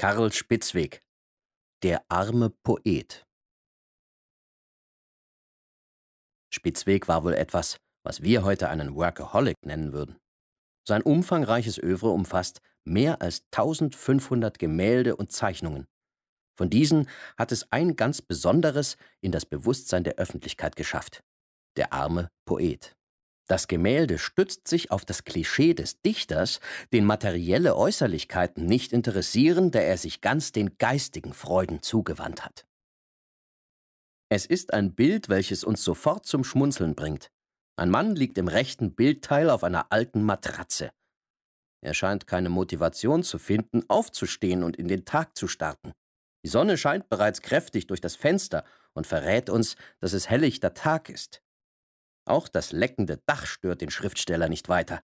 Karl Spitzweg Der arme Poet Spitzweg war wohl etwas, was wir heute einen Workaholic nennen würden. Sein umfangreiches Övre umfasst mehr als 1500 Gemälde und Zeichnungen. Von diesen hat es ein ganz besonderes in das Bewusstsein der Öffentlichkeit geschafft, der arme Poet. Das Gemälde stützt sich auf das Klischee des Dichters, den materielle Äußerlichkeiten nicht interessieren, der er sich ganz den geistigen Freuden zugewandt hat. Es ist ein Bild, welches uns sofort zum Schmunzeln bringt. Ein Mann liegt im rechten Bildteil auf einer alten Matratze. Er scheint keine Motivation zu finden, aufzustehen und in den Tag zu starten. Die Sonne scheint bereits kräftig durch das Fenster und verrät uns, dass es helllichter Tag ist. Auch das leckende Dach stört den Schriftsteller nicht weiter.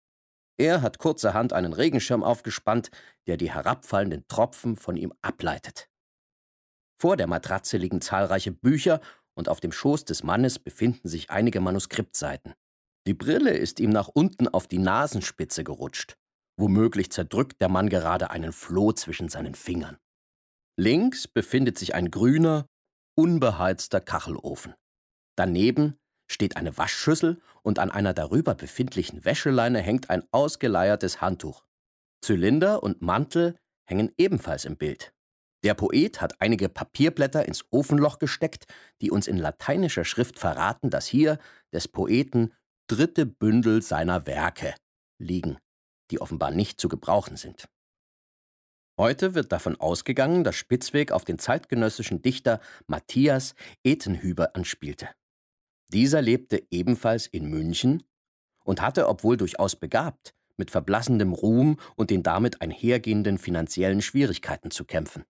Er hat kurzerhand einen Regenschirm aufgespannt, der die herabfallenden Tropfen von ihm ableitet. Vor der Matratze liegen zahlreiche Bücher und auf dem Schoß des Mannes befinden sich einige Manuskriptseiten. Die Brille ist ihm nach unten auf die Nasenspitze gerutscht. Womöglich zerdrückt der Mann gerade einen Floh zwischen seinen Fingern. Links befindet sich ein grüner, unbeheizter Kachelofen. Daneben steht eine Waschschüssel und an einer darüber befindlichen Wäscheleine hängt ein ausgeleiertes Handtuch. Zylinder und Mantel hängen ebenfalls im Bild. Der Poet hat einige Papierblätter ins Ofenloch gesteckt, die uns in lateinischer Schrift verraten, dass hier des Poeten dritte Bündel seiner Werke liegen, die offenbar nicht zu gebrauchen sind. Heute wird davon ausgegangen, dass Spitzweg auf den zeitgenössischen Dichter Matthias Etenhüber anspielte. Dieser lebte ebenfalls in München und hatte, obwohl durchaus begabt, mit verblassendem Ruhm und den damit einhergehenden finanziellen Schwierigkeiten zu kämpfen.